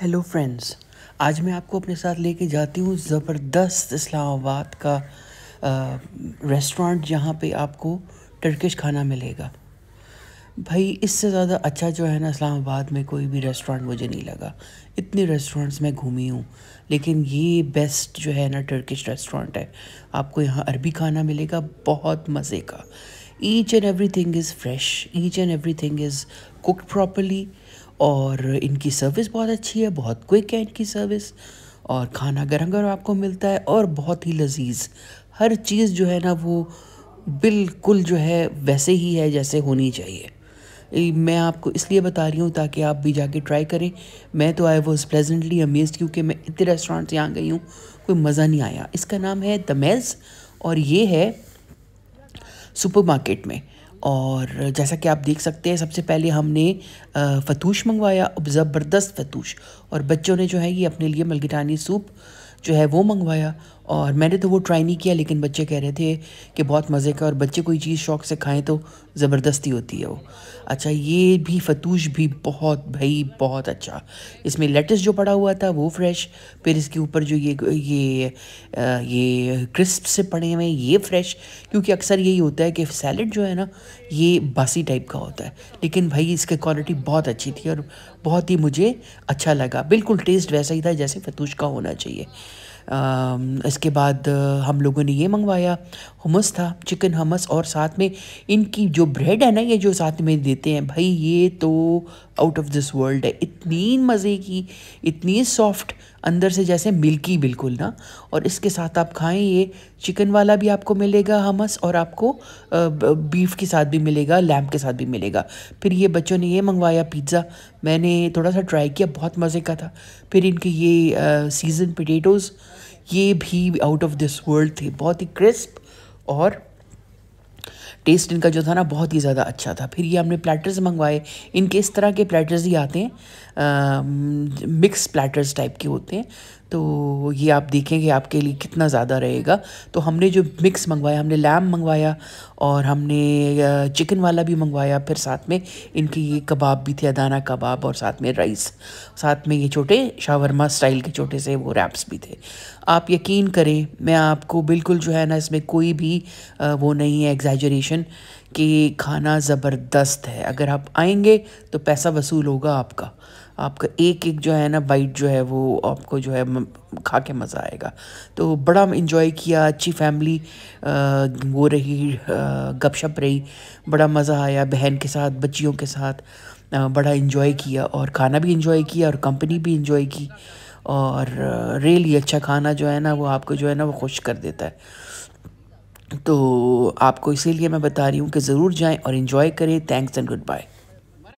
hello friends आज मैं आपको अपने साथ लेके जाती हूँ ज़बरदस्त इस्लामाबाद का रेस्टोरेंट जहाँ पे आपको टर्किश खाना मिलेगा भाई इससे ज़्यादा अच्छा जो है ना इस्लामाबाद में कोई भी रेस्टोरेंट मुझे नहीं लगा इतने रेस्टोरेंट्स में घूमी हूँ लेकिन ये बेस्ट जो है ना टर्किश रेस्टोरेंट है आपको यहाँ अरबी खाना मिलेगा बहुत मज़े का each and everything is fresh each and everything is cooked properly और इनकी सर्विस बहुत अच्छी है बहुत क्विक है इनकी सर्विस और खाना गर्म गर्म आपको मिलता है और बहुत ही लजीज हर चीज़ जो है ना वो बिल्कुल जो है वैसे ही है जैसे होनी चाहिए मैं आपको इसलिए बता रही हूँ ताकि आप भी जाके ट्राई करें मैं तो आई वॉज प्लेजेंटली अमेज क्योंकि मैं इतने रेस्टोरेंट यहाँ गई हूँ कोई मज़ा नहीं आया इसका नाम है द मेज़ और ये है सुपरमार्केट में और जैसा कि आप देख सकते हैं सबसे पहले हमने फतूश मंगवाया ज़बरदस्त फतूश और बच्चों ने जो है ये अपने लिए मलगिटानी सूप जो है वो मंगवाया और मैंने तो वो ट्राई नहीं किया लेकिन बच्चे कह रहे थे कि बहुत मज़े का और बच्चे कोई चीज़ शौक से खाएं तो ज़बरदस्ती होती है वो अच्छा ये भी फतूश भी बहुत भाई बहुत अच्छा इसमें लेटस जो पड़ा हुआ था वो फ्रेश फिर इसके ऊपर जो ये ये आ, ये क्रिस्प से पड़े हुए हैं ये फ्रेश क्योंकि अक्सर यही होता है कि सैलड जो है ना ये बासी टाइप का होता है लेकिन भाई इसकी क्वालिटी बहुत अच्छी थी और बहुत ही मुझे अच्छा लगा बिल्कुल टेस्ट वैसा ही था जैसे फतूश का होना चाहिए इसके बाद हम लोगों ने ये मंगवाया हमस था चिकन हमस और साथ में इनकी जो ब्रेड है ना ये जो साथ में देते हैं भाई ये तो आउट ऑफ दिस वर्ल्ड है इतनी मज़े की इतनी सॉफ्ट अंदर से जैसे मिल्की बिल्कुल ना और इसके साथ आप खाएं ये चिकन वाला भी आपको मिलेगा हमस और आपको बीफ के साथ भी मिलेगा लैम्प के साथ भी मिलेगा फिर ये बच्चों ने ये मंगवाया पिज़्ज़ा मैंने थोड़ा सा ट्राई किया बहुत मज़े का था फिर इनके ये सीज़न पटेटोज़ ये भी आउट ऑफ दिस वर्ल्ड थे बहुत ही क्रिस्प और टेस्ट इनका जो था ना बहुत ही ज़्यादा अच्छा था फिर ये हमने प्लेटर्स मंगवाए इनके इस तरह के प्लेटर्स ही आते हैं मिक्स प्लेटर्स टाइप के होते हैं तो ये आप देखेंगे आपके लिए कितना ज़्यादा रहेगा तो हमने जो मिक्स मंगवाया हमने लैम मंगवाया और हमने चिकन वाला भी मंगवाया फिर साथ में इनके ये कबाब भी थे अदाना कबाब और साथ में राइस साथ में ये छोटे शावरमा स्टाइल के छोटे से वो रैप्स भी थे आप यकीन करें मैं आपको बिल्कुल जो है ना इसमें कोई भी वो नहीं है एग्जैजरेशन कि खाना ज़बरदस्त है अगर आप आएंगे तो पैसा वसूल होगा आपका आपका एक एक जो है ना बाइट जो है वो आपको जो है खा के मज़ा आएगा तो बड़ा इन्जॉय किया अच्छी फैमिली वो रही गपशप रही बड़ा मज़ा आया बहन के साथ बच्चियों के साथ बड़ा इन्जॉय किया और खाना भी इन्जॉय किया और कंपनी भी इन्जॉय की और रियली अच्छा खाना जो है ना वो आपको जो है ना वो खुश कर देता है तो आपको इसीलिए मैं बता रही हूँ कि ज़रूर जाएँ और इन्जॉय करें थैंक्स एंड गुड बाय